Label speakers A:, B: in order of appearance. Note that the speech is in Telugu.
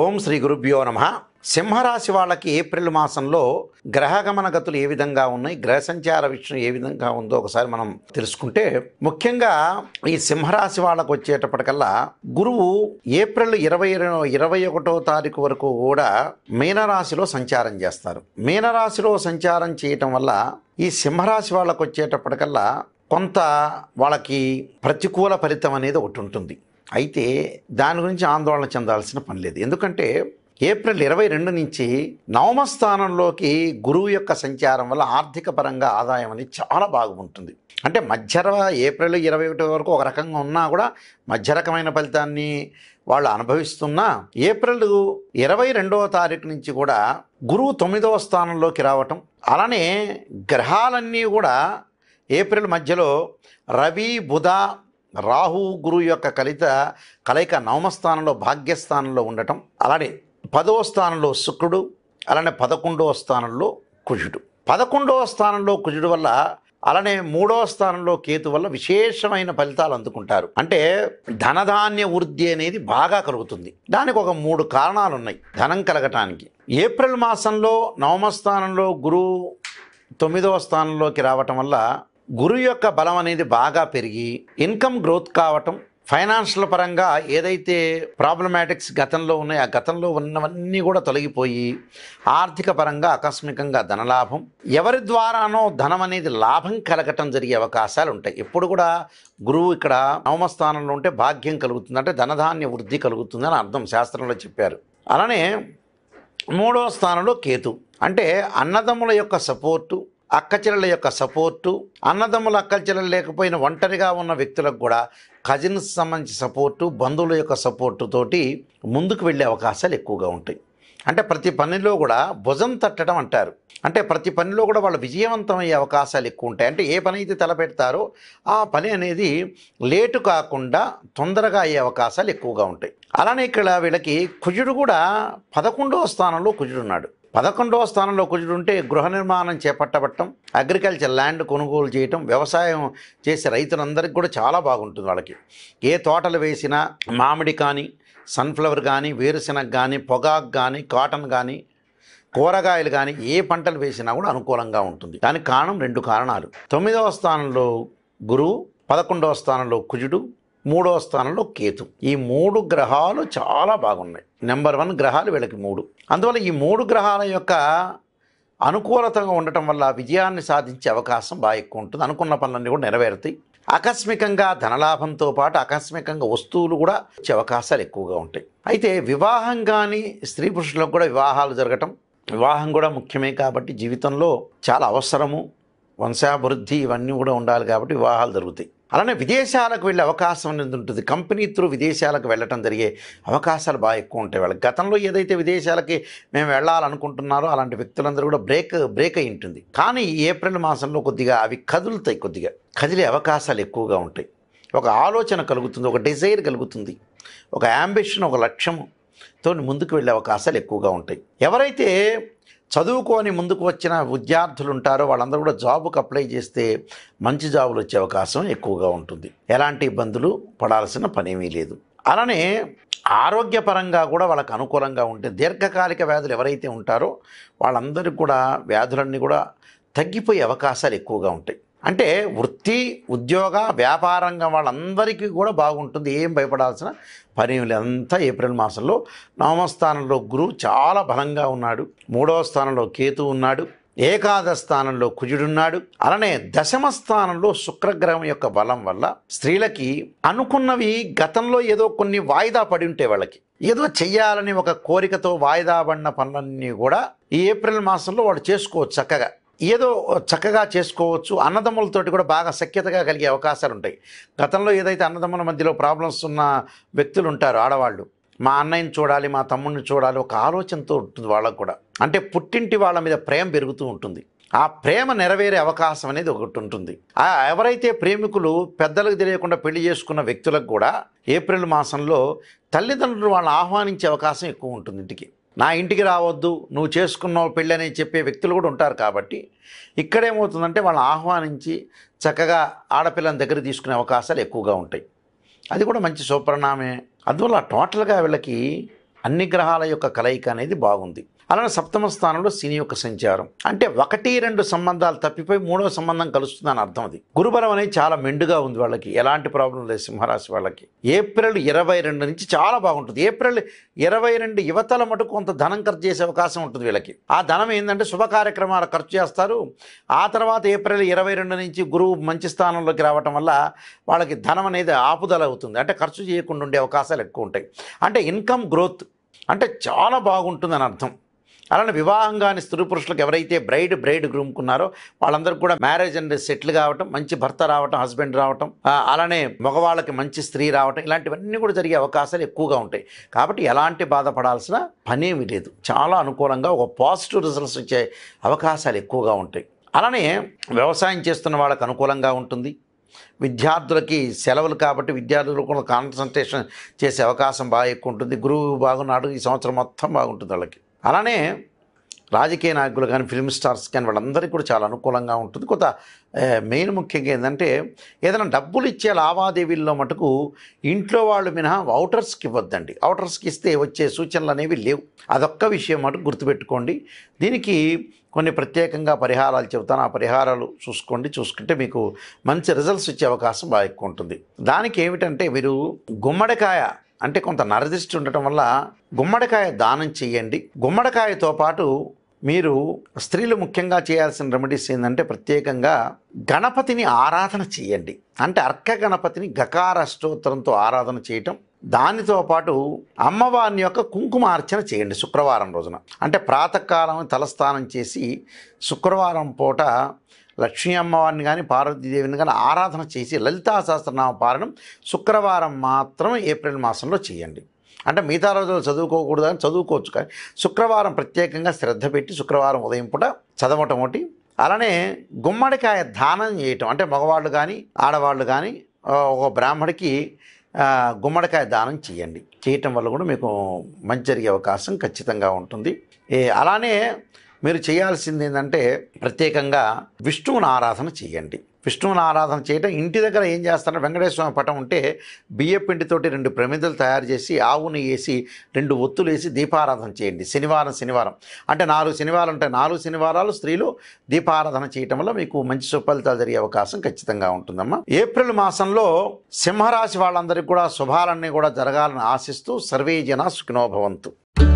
A: ఓం శ్రీ గురుభ్యో నమ సింహరాశి వాళ్ళకి ఏప్రిల్ మాసంలో గ్రహగమన గతులు ఏ విధంగా ఉన్నాయి గ్రహ సంచార విషయం ఏ విధంగా ఉందో ఒకసారి మనం తెలుసుకుంటే ముఖ్యంగా ఈ సింహరాశి వాళ్ళకు వచ్చేటప్పటికల్లా గురువు ఏప్రిల్ ఇరవై ఇరవై ఒకటో తారీఖు వరకు కూడా మీనరాశిలో సంచారం చేస్తారు మీనరాశిలో సంచారం చేయటం వల్ల ఈ సింహరాశి వాళ్ళకు వచ్చేటప్పటికల్లా కొంత వాళ్ళకి ప్రతికూల ఫలితం అనేది ఒకటి ఉంటుంది అయితే దాని గురించి ఆందోళన చెందాల్సిన పని లేదు ఎందుకంటే ఏప్రిల్ ఇరవై రెండు నుంచి నవమ స్థానంలోకి గురువు యొక్క సంచారం వల్ల ఆర్థిక పరంగా ఆదాయం అనేది చాలా బాగుంటుంది అంటే మధ్యర ఏప్రిల్ ఇరవై ఒకటి వరకు ఒక రకంగా ఉన్నా కూడా మధ్య రకమైన ఫలితాన్ని వాళ్ళు అనుభవిస్తున్నా ఏప్రిల్ ఇరవై రెండవ తారీఖు నుంచి కూడా గురువు తొమ్మిదవ స్థానంలోకి రావటం అలానే గ్రహాలన్నీ కూడా ఏప్రిల్ మధ్యలో రవి బుధ రాహు గురువు యొక్క కలిత కలయిక నవమస్థానంలో భాగ్యస్థానంలో ఉండటం అలానే పదవ స్థానంలో శుక్రుడు అలానే పదకొండవ స్థానంలో కుజుడు పదకొండవ స్థానంలో కుజుడు వల్ల అలానే మూడవ స్థానంలో కేతు వల్ల విశేషమైన ఫలితాలు అందుకుంటారు అంటే ధనధాన్య వృద్ధి అనేది బాగా కలుగుతుంది దానికి ఒక మూడు కారణాలు ఉన్నాయి ధనం కలగటానికి ఏప్రిల్ మాసంలో నవమ స్థానంలో గురువు తొమ్మిదవ స్థానంలోకి రావటం వల్ల గురువు యొక్క బలం అనేది బాగా పెరిగి ఇన్కమ్ గ్రోత్ కావటం ఫైనాన్షియల్ పరంగా ఏదైతే ప్రాబ్లమాటిక్స్ గతంలో ఉన్నాయో ఆ గతంలో ఉన్నవన్నీ కూడా తొలగిపోయి ఆర్థిక పరంగా ఆకస్మికంగా ధనలాభం ఎవరి ద్వారానో ధనం అనేది లాభం కలగటం జరిగే అవకాశాలు ఉంటాయి ఎప్పుడు కూడా గురువు ఇక్కడ నవమ స్థానంలో ఉంటే భాగ్యం కలుగుతుంది అంటే ధనధాన్య వృద్ధి కలుగుతుందని అర్థం శాస్త్రంలో చెప్పారు అలానే మూడో స్థానంలో కేతు అంటే అన్నదమ్ముల యొక్క సపోర్టు అక్కచెల్లెల యొక్క సపోర్టు అన్నదమ్ముల అక్కచెల్లెలు లేకపోయిన ఒంటరిగా ఉన్న వ్యక్తులకు కూడా కజిన్స్ సంబంధించి సపోర్టు బంధువుల యొక్క సపోర్టు తోటి ముందుకు వెళ్ళే అవకాశాలు ఎక్కువగా ఉంటాయి అంటే ప్రతి పనిలో కూడా భుజం తట్టడం అంటారు అంటే ప్రతి పనిలో కూడా వాళ్ళు విజయవంతమయ్యే అవకాశాలు ఎక్కువ ఉంటాయి అంటే ఏ పని అయితే తలపెడతారో ఆ పని అనేది లేటు కాకుండా తొందరగా అయ్యే అవకాశాలు ఎక్కువగా ఉంటాయి అలానే ఇక్కడ వీళ్ళకి కుజుడు కూడా పదకొండవ స్థానంలో కుజుడు ఉన్నాడు పదకొండవ స్థానంలో కూర్చుంటే గృహ నిర్మాణం చేపట్టబట్టం అగ్రికల్చర్ ల్యాండ్ కొనుగోలు చేయటం వ్యవసాయం చేసే రైతులందరికీ కూడా చాలా బాగుంటుంది వాళ్ళకి ఏ తోటలు వేసినా మామిడి కానీ సన్ఫ్లవర్ కానీ వేరుశనగ కానీ పొగాకు కానీ కాటన్ కానీ కూరగాయలు కానీ ఏ పంటలు వేసినా కూడా అనుకూలంగా ఉంటుంది దానికి కారణం రెండు కారణాలు తొమ్మిదవ స్థానంలో గురువు పదకొండవ స్థానంలో కుజుడు మూడో స్థానంలో కేతు ఈ మూడు గ్రహాలు చాలా బాగున్నాయి నెంబర్ వన్ గ్రహాలు వీళ్ళకి మూడు అందువల్ల ఈ మూడు గ్రహాల యొక్క అనుకూలతంగా ఉండటం వల్ల విజయాన్ని సాధించే అవకాశం బాగా ఎక్కువ ఉంటుంది అనుకున్న పనులన్నీ కూడా నెరవేరుతాయి ఆకస్మికంగా ధనలాభంతో పాటు ఆకస్మికంగా వస్తువులు కూడా వచ్చే అవకాశాలు ఎక్కువగా ఉంటాయి అయితే వివాహం కానీ స్త్రీ పురుషులకు కూడా వివాహాలు జరగటం వివాహం కూడా ముఖ్యమే కాబట్టి జీవితంలో చాలా అవసరము వంశాభివృద్ధి ఇవన్నీ కూడా ఉండాలి కాబట్టి వివాహాలు జరుగుతాయి అలానే విదేశాలకు వెళ్ళే అవకాశం అనేది ఉంటుంది కంపెనీ త్రూ విదేశాలకు వెళ్ళటం జరిగే అవకాశాలు బాగా ఎక్కువ ఉంటాయి వాళ్ళకి గతంలో ఏదైతే విదేశాలకి మేము వెళ్ళాలనుకుంటున్నారో అలాంటి వ్యక్తులందరూ కూడా బ్రేక్ బ్రేక్ అయి ఉంటుంది కానీ ఏప్రిల్ మాసంలో కొద్దిగా అవి కదులుతాయి కొద్దిగా కదిలే అవకాశాలు ఎక్కువగా ఉంటాయి ఒక ఆలోచన కలుగుతుంది ఒక డిజైర్ కలుగుతుంది ఒక యాంబిషన్ ఒక లక్ష్యం తో ముందుకు వెళ్ళే అవకాశాలు ఎక్కువగా ఉంటాయి ఎవరైతే చదువుకొని ముందుకు వచ్చిన విద్యార్థులు ఉంటారో వాళ్ళందరూ కూడా జాబుకు అప్లై చేస్తే మంచి జాబులు వచ్చే అవకాశం ఎక్కువగా ఉంటుంది ఎలాంటి ఇబ్బందులు పడాల్సిన పనేమీ లేదు అలానే ఆరోగ్యపరంగా కూడా వాళ్ళకు అనుకూలంగా ఉంటే దీర్ఘకాలిక వ్యాధులు ఎవరైతే ఉంటారో వాళ్ళందరికీ కూడా వ్యాధులన్నీ కూడా తగ్గిపోయే అవకాశాలు ఎక్కువగా ఉంటాయి అంటే వృత్తి ఉద్యోగ వ్యాపారంగా వాళ్ళందరికీ కూడా బాగుంటుంది ఏం భయపడాల్సిన పని అంతా ఏప్రిల్ మాసంలో నవమ స్థానంలో గురువు చాలా బలంగా ఉన్నాడు మూడవ స్థానంలో కేతు ఉన్నాడు ఏకాదశ స్థానంలో కుజుడున్నాడు అలానే దశమ స్థానంలో శుక్రగ్రహం యొక్క బలం వల్ల స్త్రీలకి అనుకున్నవి గతంలో ఏదో కొన్ని వాయిదా పడి ఉంటే వాళ్ళకి ఏదో చెయ్యాలని ఒక కోరికతో వాయిదా పడిన పనులన్నీ కూడా ఈ ఏప్రిల్ మాసంలో వాళ్ళు చేసుకోవచ్చు చక్కగా ఏదో చక్కగా చేసుకోవచ్చు అన్నదమ్ములతోటి కూడా బాగా సఖ్యతగా కలిగే అవకాశాలు ఉంటాయి గతంలో ఏదైతే అన్నదమ్ముల మధ్యలో ప్రాబ్లమ్స్ ఉన్న వ్యక్తులు ఉంటారు ఆడవాళ్ళు మా అన్నయ్యని చూడాలి మా తమ్ముడిని చూడాలి ఒక ఆలోచనతో ఉంటుంది వాళ్ళకు కూడా అంటే పుట్టింటి వాళ్ళ మీద ప్రేమ పెరుగుతూ ఉంటుంది ఆ ప్రేమ నెరవేరే అవకాశం అనేది ఒకటి ఉంటుంది ఆ ఎవరైతే ప్రేమికులు పెద్దలకు తెలియకుండా పెళ్లి చేసుకున్న వ్యక్తులకు కూడా ఏప్రిల్ మాసంలో తల్లిదండ్రులు వాళ్ళని ఆహ్వానించే అవకాశం ఎక్కువ ఉంటుంది ఇంటికి నా ఇంటికి రావద్దు నువ్వు చేసుకున్నావు పెళ్ళి అని చెప్పే వ్యక్తులు కూడా ఉంటారు కాబట్టి ఇక్కడేమవుతుందంటే వాళ్ళని ఆహ్వానించి చక్కగా ఆడపిల్లని దగ్గర తీసుకునే అవకాశాలు ఎక్కువగా ఉంటాయి అది కూడా మంచి సుపరిణామే అందువల్ల టోటల్గా వీళ్ళకి అన్ని గ్రహాల యొక్క కలయిక అనేది బాగుంది అలానే సప్తమ స్థానంలో శని యొక్క సంచారం అంటే ఒకటి రెండు సంబంధాలు తప్పిపోయి మూడవ సంబంధం కలుస్తుందని అర్థం అది గురుబలం అనేది చాలా మెండుగా ఉంది వాళ్ళకి ఎలాంటి ప్రాబ్లం లేదు సింహరాశి వాళ్ళకి ఏప్రిల్ ఇరవై రెండు నుంచి చాలా బాగుంటుంది ఏప్రిల్ ఇరవై రెండు యువతల మటుకు కొంత ధనం ఖర్చు చేసే అవకాశం ఉంటుంది వీళ్ళకి ఆ ధనం ఏంటంటే శుభ కార్యక్రమాలు ఖర్చు చేస్తారు ఆ తర్వాత ఏప్రిల్ ఇరవై రెండు నుంచి గురువు మంచి స్థానంలోకి రావటం వల్ల వాళ్ళకి ధనం అనేది ఆపుదల అవుతుంది అంటే ఖర్చు చేయకుండా ఉండే అవకాశాలు ఎక్కువ ఉంటాయి అంటే ఇన్కమ్ గ్రోత్ అంటే చాలా బాగుంటుందని అర్థం అలానే వివాహం కాని స్త్రీ పురుషులకు ఎవరైతే బ్రైడ్ బ్రైడ్ గ్రూమ్కున్నారో వాళ్ళందరూ కూడా మ్యారేజ్ అండ్ సెటిల్ కావటం మంచి భర్త రావటం హస్బెండ్ రావటం అలానే మగవాళ్ళకి మంచి స్త్రీ రావటం ఇలాంటివన్నీ కూడా జరిగే అవకాశాలు ఎక్కువగా ఉంటాయి కాబట్టి ఎలాంటి బాధపడాల్సిన పనేమి లేదు చాలా అనుకూలంగా ఒక పాజిటివ్ రిజల్ట్స్ వచ్చే అవకాశాలు ఎక్కువగా ఉంటాయి అలానే వ్యవసాయం చేస్తున్న వాళ్ళకి అనుకూలంగా ఉంటుంది విద్యార్థులకి సెలవులు కాబట్టి విద్యార్థులు కూడా కాన్సన్ట్రేషన్ చేసే అవకాశం బాగా ఎక్కువ ఉంటుంది గురువు బాగున్నాడు ఈ సంవత్సరం మొత్తం బాగుంటుంది వాళ్ళకి అలానే రాజకీయ నాయకులు కానీ ఫిల్మ్ స్టార్స్ కానీ వాళ్ళందరికీ కూడా చాలా అనుకూలంగా ఉంటుంది కొంత మెయిన్ ముఖ్యంగా ఏంటంటే ఏదైనా డబ్బులు ఇచ్చే లావాదేవీల్లో మటుకు ఇంట్లో వాళ్ళు మినహా అవుటర్స్కి ఇవ్వద్దండి ఔటర్స్కి ఇస్తే వచ్చే సూచనలు అనేవి లేవు అదొక్క విషయం మటుకు గుర్తుపెట్టుకోండి దీనికి కొన్ని ప్రత్యేకంగా పరిహారాలు చెబుతాను ఆ పరిహారాలు చూసుకోండి చూసుకుంటే మీకు మంచి రిజల్ట్స్ ఇచ్చే అవకాశం బాగా ఎక్కువ ఉంటుంది దానికి ఏమిటంటే మీరు గుమ్మడికాయ అంటే కొంత నరదృష్టి ఉండటం వల్ల గుమ్మడికాయ దానం చేయండి గుమ్మడికాయతో పాటు మీరు స్త్రీలు ముఖ్యంగా చేయాల్సిన రెమెడీస్ ఏంటంటే ప్రత్యేకంగా గణపతిని ఆరాధన చేయండి అంటే అర్క గణపతిని గకార అష్టోత్తరంతో ఆరాధన చేయటం దానితో పాటు అమ్మవారిని యొక్క కుంకుమ అర్చన చేయండి శుక్రవారం రోజున అంటే ప్రాతకాలం తలస్నానం చేసి శుక్రవారం పూట లక్ష్మీ అమ్మవారిని కానీ పార్వతీదేవిని కానీ ఆరాధన చేసి లలితా సహస్రనామ పారణం శుక్రవారం మాత్రం ఏప్రిల్ మాసంలో చేయండి అంటే మిగతా రోజులు చదువుకోకూడదు అని చదువుకోవచ్చు కానీ శుక్రవారం ప్రత్యేకంగా శ్రద్ధ పెట్టి శుక్రవారం ఉదయం పూట చదవటం ఒకటి అలానే గుమ్మడికాయ దానం చేయటం అంటే మగవాళ్ళు కానీ ఆడవాళ్ళు కానీ ఒక బ్రాహ్మడికి గుమ్మడికాయ దానం చేయండి చేయటం వల్ల కూడా మీకు మంచి జరిగే అవకాశం ఖచ్చితంగా ఉంటుంది అలానే మీరు చేయాల్సింది ఏంటంటే ప్రత్యేకంగా విష్ణువుని ఆరాధన చేయండి విష్ణువుని ఆరాధన చేయటం ఇంటి దగ్గర ఏం చేస్తారంటే వెంకటేశ్వర స్వామి పటం ఉంటే బియ్య పిండితోటి రెండు ప్రమిదలు తయారు చేసి ఆవును వేసి రెండు ఒత్తులు వేసి దీపారాధన చేయండి శనివారం శనివారం అంటే నాలుగు శనివారం అంటే నాలుగు శనివారాలు స్త్రీలు దీపారాధన చేయటం వల్ల మీకు మంచి సుఫలితాలు జరిగే అవకాశం ఖచ్చితంగా ఉంటుందమ్మా ఏప్రిల్ మాసంలో సింహరాశి వాళ్ళందరికీ కూడా శుభాలన్నీ కూడా జరగాలని ఆశిస్తూ సర్వే జన సుఖినోభవంతు